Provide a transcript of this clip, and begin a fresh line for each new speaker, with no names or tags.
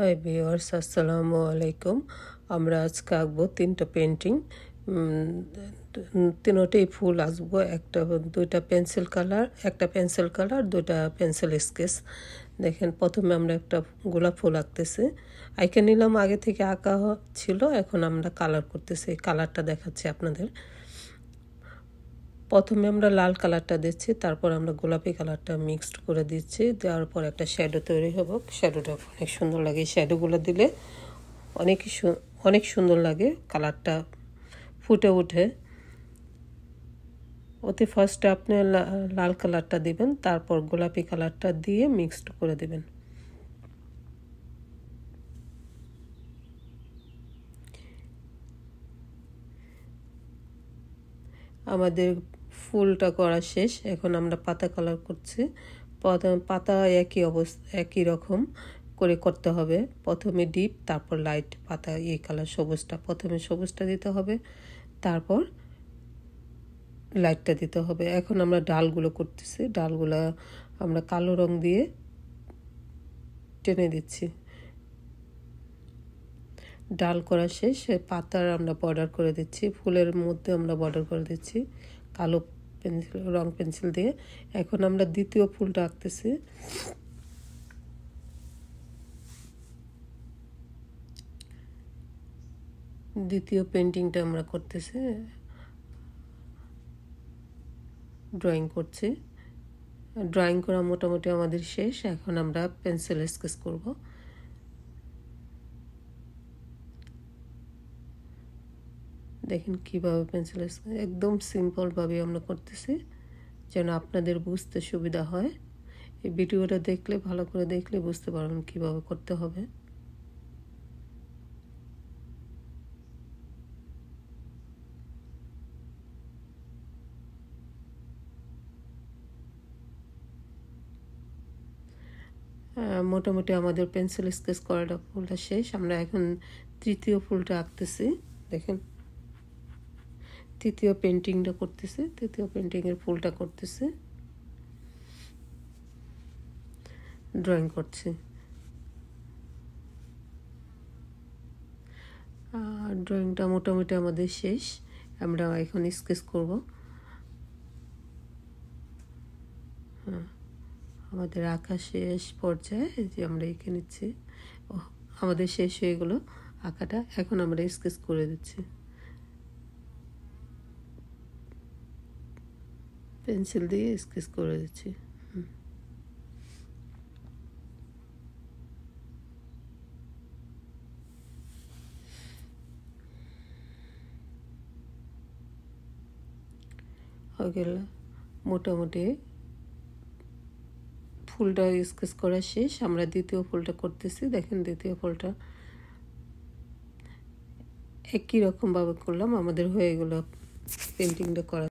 high viewers আসসালামু আলাইকুম আমরা আজকে আঁকবো তিনটা পেন্টিং তিনটেই ফুল আসবো একটা দুইটা পেন্সিল কালার একটা পেন্সিল কালার দুইটা পেন্সিল স্কেচ দেখেন প্রথমে আমরা একটা গোলাপ ফুল আঁকতেছি আইকে নিলাম আগে থেকে আঁকা ছিল এখন আমরা কালার করতেছি কালারটা দেখাচ্ছি আপনাদের প্রথমে আমরা লাল কালারটা দিচ্ছি তারপর আমরা গোলাপি কালারটা মিক্সড করে দিচ্ছি দেওয়ার পর একটা শ্যাডো তৈরি হবো শ্যাডোটা অনেক সুন্দর লাগে শ্যাডোগুলো দিলে অনেক অনেক সুন্দর লাগে কালারটা ফুটে ওঠে ওতে ফার্স্টে আপনি লাল কালারটা দিবেন তারপর গোলাপি কালারটা দিয়ে মিক্সড করে দিবেন আমাদের ফুলটা করা শেষ এখন আমরা পাতা কালার করছি পাতা একই অবস্থা একই রকম করে করতে হবে প্রথমে ডিপ তারপর লাইট পাতা এই কালার সবুজটা প্রথমে সবুজটা দিতে হবে তারপর লাইটটা দিতে হবে এখন আমরা ডালগুলো করতেছি ডালগুলো আমরা কালো রং দিয়ে টেনে দিচ্ছি ডাল করা শেষ পাতার আমরা বর্ডার করে দিচ্ছি ফুলের মধ্যে আমরা বর্ডার করে দিচ্ছি কালো পেন্সিল রং পেন্সিল দিয়ে এখন আমরা দ্বিতীয় ফুলটা আঁকতেছি দ্বিতীয় পেন্টিংটা আমরা করতেছি ড্রয়িং করছি ড্রয়িং করা মোটামুটি আমাদের শেষ এখন আমরা পেন্সিল স্কেচ করবো দেখেন কিভাবে পেন্সিল একদম সিম্পলভাবে আমরা করতেছি যেন আপনাদের বুঝতে সুবিধা হয় এই ভিডিওটা দেখলে ভালো করে দেখলে বুঝতে পারবেন কিভাবে করতে হবে মোটামুটি আমাদের পেন্সিল স্কেচ করাটা ফুলটা শেষ আমরা এখন তৃতীয় ফুলটা আঁকতেছি দেখেন তৃতীয় পেন্টিংটা করতেছে তৃতীয় পেন্টিংয়ের ফুলটা করতেছে ড্রয়িং করছি ড্রয়িংটা মোটামুটি আমাদের শেষ আমরা এখন স্কেচ করব হ্যাঁ, আমাদের আঁকা শেষ পর্যায়ে যে আমরা এঁকে নিচ্ছি ও আমাদের শেষ হয়ে গেলো আঁকাটা এখন আমরা স্কেচ করে দিচ্ছি পেন্সিল দিয়ে স্কেচ করে দিচ্ছি গেল মোটামুটি ফুলটা স্কেচ করা শেষ আমরা দ্বিতীয় ফুলটা করতেছি দেখেন দ্বিতীয় ফুলটা একই রকমভাবে করলাম আমাদের হয়ে গেল পেন্টিংটা করা